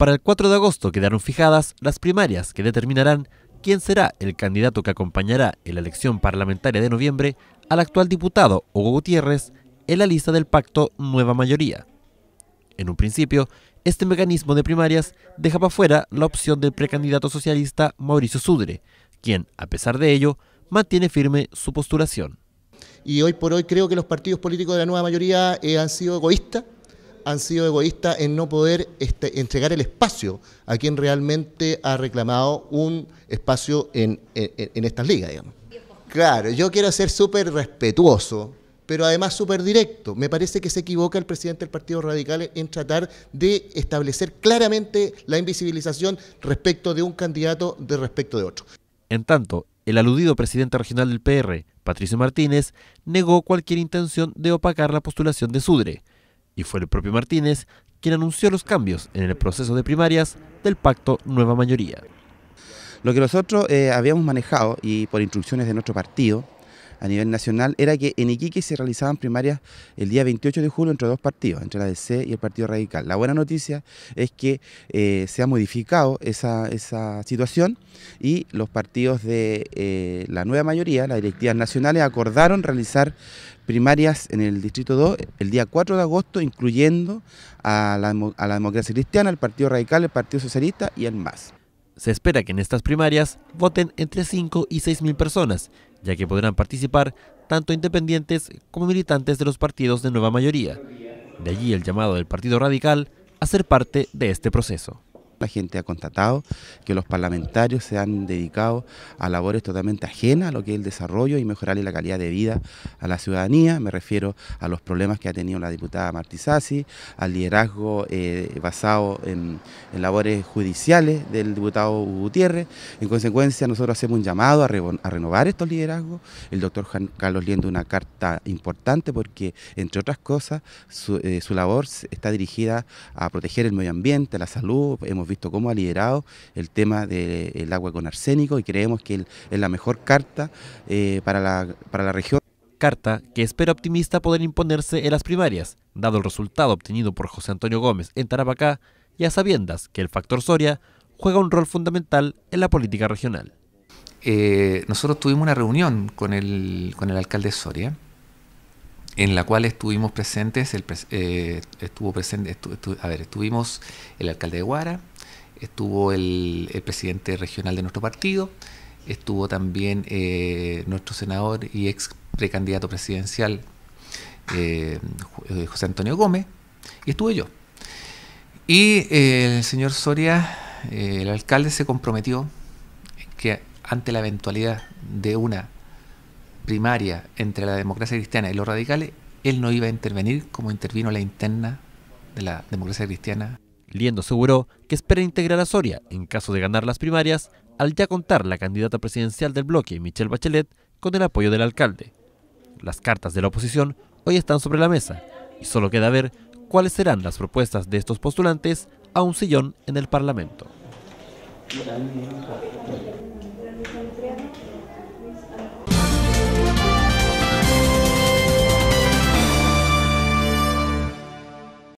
Para el 4 de agosto quedaron fijadas las primarias que determinarán quién será el candidato que acompañará en la elección parlamentaria de noviembre al actual diputado Hugo Gutiérrez en la lista del pacto Nueva Mayoría. En un principio, este mecanismo de primarias dejaba fuera la opción del precandidato socialista Mauricio Sudre, quien, a pesar de ello, mantiene firme su postulación. Y hoy por hoy creo que los partidos políticos de la nueva mayoría eh, han sido egoístas han sido egoístas en no poder este, entregar el espacio a quien realmente ha reclamado un espacio en, estas ligas, digamos. Claro, yo quiero ser súper respetuoso, pero además súper directo. Me parece que se equivoca el presidente del Partido Radical en tratar de establecer claramente la invisibilización respecto de un candidato de respecto de otro. En tanto, el aludido presidente regional del PR, Patricio Martínez, negó cualquier intención de opacar la postulación de Sudre y fue el propio Martínez quien anunció los cambios en el proceso de primarias del pacto Nueva Mayoría. Lo que nosotros eh, habíamos manejado y por instrucciones de nuestro partido a nivel nacional era que en Iquique se realizaban primarias el día 28 de julio entre dos partidos, entre la DC y el Partido Radical. La buena noticia es que eh, se ha modificado esa, situación y los partidos de eh, la nueva mayoría, las directivas nacionales, acordaron realizar primarias en el Distrito 2 el día 4 de agosto, incluyendo a la, a la democracia cristiana, el Partido Radical, el Partido Socialista y el MAS. Se espera que en estas primarias voten entre 5 y 6 mil personas, ya que podrán participar tanto independientes como militantes de los partidos de nueva mayoría. De allí el llamado del Partido Radical a ser parte de este proceso la gente ha constatado que los parlamentarios se han dedicado a labores totalmente ajenas a lo que es el desarrollo y mejorarle la calidad de vida a la ciudadanía. Me refiero a los problemas que ha tenido la diputada Martí Sassi, al liderazgo eh, basado en, labores judiciales del diputado Gutiérrez. En consecuencia, nosotros hacemos un llamado a, renovar estos liderazgos. El doctor Juan Carlos Liendo una carta importante porque, entre otras cosas, su, eh, su labor está dirigida a proteger el medio ambiente, la salud visto cómo ha liderado el tema del agua con arsénico y creemos que es la mejor carta eh, para, la, para la región. Carta que espera optimista poder imponerse en las primarias, dado el resultado obtenido por José Antonio Gómez en Tarapacá y a sabiendas que el factor Soria juega un rol fundamental en la política regional. Eh, nosotros tuvimos una reunión con el, con el alcalde Soria, en la cual estuvimos presentes, eh, estuvo presente, a ver, estuvimos el alcalde de Guara, estuvo el, presidente regional de nuestro partido, estuvo también eh, nuestro senador y ex precandidato presidencial eh, José Antonio Gómez, y estuve yo. Y eh, el señor Soria, el alcalde, se comprometió que ante la eventualidad de una primaria entre la democracia cristiana y los radicales, él no iba a intervenir como intervino la interna de la democracia cristiana. Liendo aseguró que espera integrar a Soria, en caso de ganar las primarias, al ya contar la candidata presidencial del bloque, Michelle Bachelet, con el apoyo del alcalde. Las cartas de la oposición hoy están sobre la mesa y solo queda ver cuáles serán las propuestas de estos postulantes a un sillón en el Parlamento.